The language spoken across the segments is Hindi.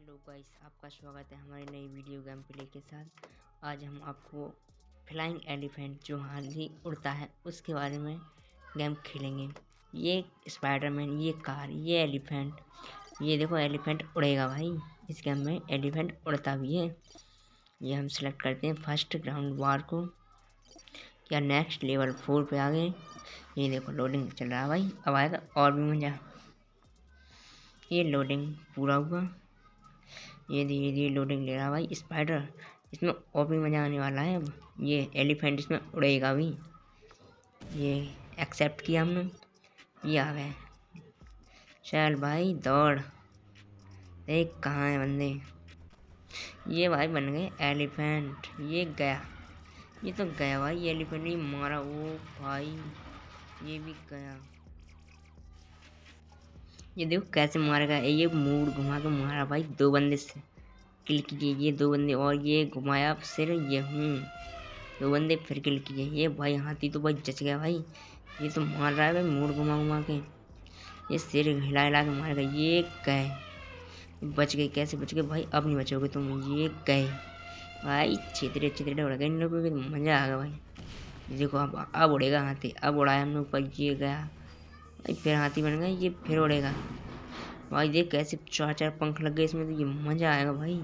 हेलो गाइस आपका स्वागत है हमारे नई वीडियो गेम प्ले के साथ आज हम आपको फ्लाइंग एलिफेंट जो हाल ही उड़ता है उसके बारे में गेम खेलेंगे ये स्पाइडरमैन ये कार ये एलिफेंट ये देखो एलिफेंट उड़ेगा भाई इस गेम में एलिफेंट उड़ता भी है ये हम सेलेक्ट करते हैं फर्स्ट ग्राउंड वार को या नेक्स्ट लेवल फोर पे आ गए ये देखो लोडिंग चल रहा है भाई अब आएगा और भी मज़ा ये लोडिंग पूरा हुआ ये धीरे धीरे लोडिंग ले रहा भाई स्पाइडर इसमें और भी मज़ा आने वाला है ये एलिफेंट इसमें उड़ेगा भी ये एक्सेप्ट किया हमने ये आ गए चल भाई दौड़ देख कहाँ है बंदे ये भाई बन गए एलिफेंट ये गया ये तो गया भाई एलिफेंट ही मारा वो भाई ये भी गया ये देखो कैसे मारेगा ये मूड घुमा के मारा भाई दो बंदे से किल किए ये दो बंदे और ये घुमाया सिर ये हूँ दो बंदे फिर किल किए ये भाई हाथी तो भाई जच गया भाई ये तो मार रहा है भाई मूड घुमा घुमा के ये सिर हिला हिला के मारेगा ये कहे बच गए कैसे बच गए भाई अब नहीं बचोगे तुम ये कहे भाई छितरे छितरे उड़ गए इन लोगों को मज़ा आ गया भाई देखो अब अब उड़ेगा हाथी अब उड़ाया हम लोग ये गया भाई फिर हाथी बन गया ये फिर उड़ेगा भाई देख कैसे चार चार पंख लग गए इसमें तो ये मज़ा आएगा भाई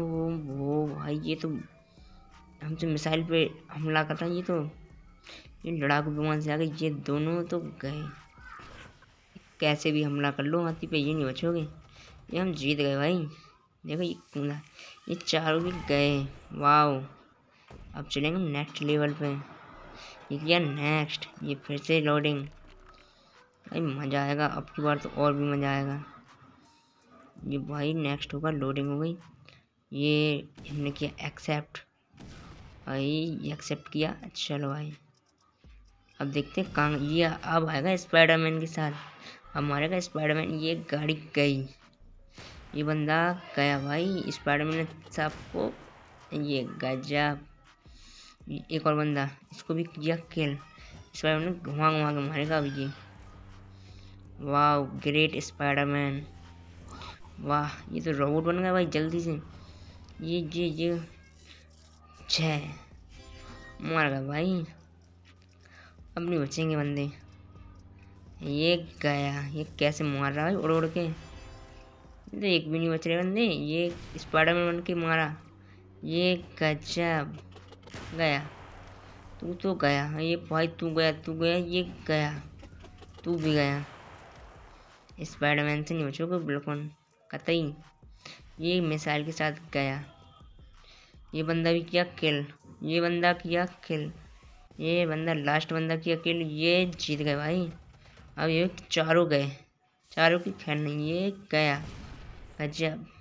ओ वो भाई ये तो हमसे मिसाइल पे हमला करता है ये तो ये लड़ाकू विमान से आ गए ये दोनों तो गए कैसे भी हमला कर लो हाथी पे ये नहीं बचोगे ये हम जीत गए भाई देखो ये कूदा ये चारों भी गए वाह अब चलेंगे नेक्स्ट लेवल पे ये किया नेक्स्ट ये फिर से लोडिंग भाई मज़ा आएगा अब की बार तो और भी मज़ा आएगा ये भाई नेक्स्ट होगा लोडिंग हो गई ये हमने किया एक्सेप्ट भाई ये एक्सेप्ट किया चलो भाई अब देखते हैं कहाँ ये अब आएगा स्पाइडरमैन के साथ अब मारेगा स्पाइडरमैन ये गाड़ी गई ये बंदा गया भाई स्पाइडरमैन ने सबको ये गजा एक और बंदा इसको भी किया किल स्पाइडरमैन घुमा घुमा के मारेगा अब ये वाह ग्रेट स्पाइडरमैन वाह ये तो रोबोट बन गया भाई जल्दी से ये ये ये छ मार गया भाई अब नहीं बचेंगे बंदे ये गया ये कैसे मार रहा है उड़ उड़ के तो एक भी नहीं बच रहे बंदे ये स्पाइडरमैन बन के मारा ये गजब गया तू तो गया ये भाई तू गया तू गया ये गया तू भी गया स्पाइडरमैन से नहीं बचोगे बिल्कुल कतई ये मिसाइल के साथ गया ये बंदा भी किया किल ये बंदा किया किल ये बंदा लास्ट बंदा किया किल ये जीत गए भाई अब ये चारों गए चारों की खैर नहीं ये गया अजब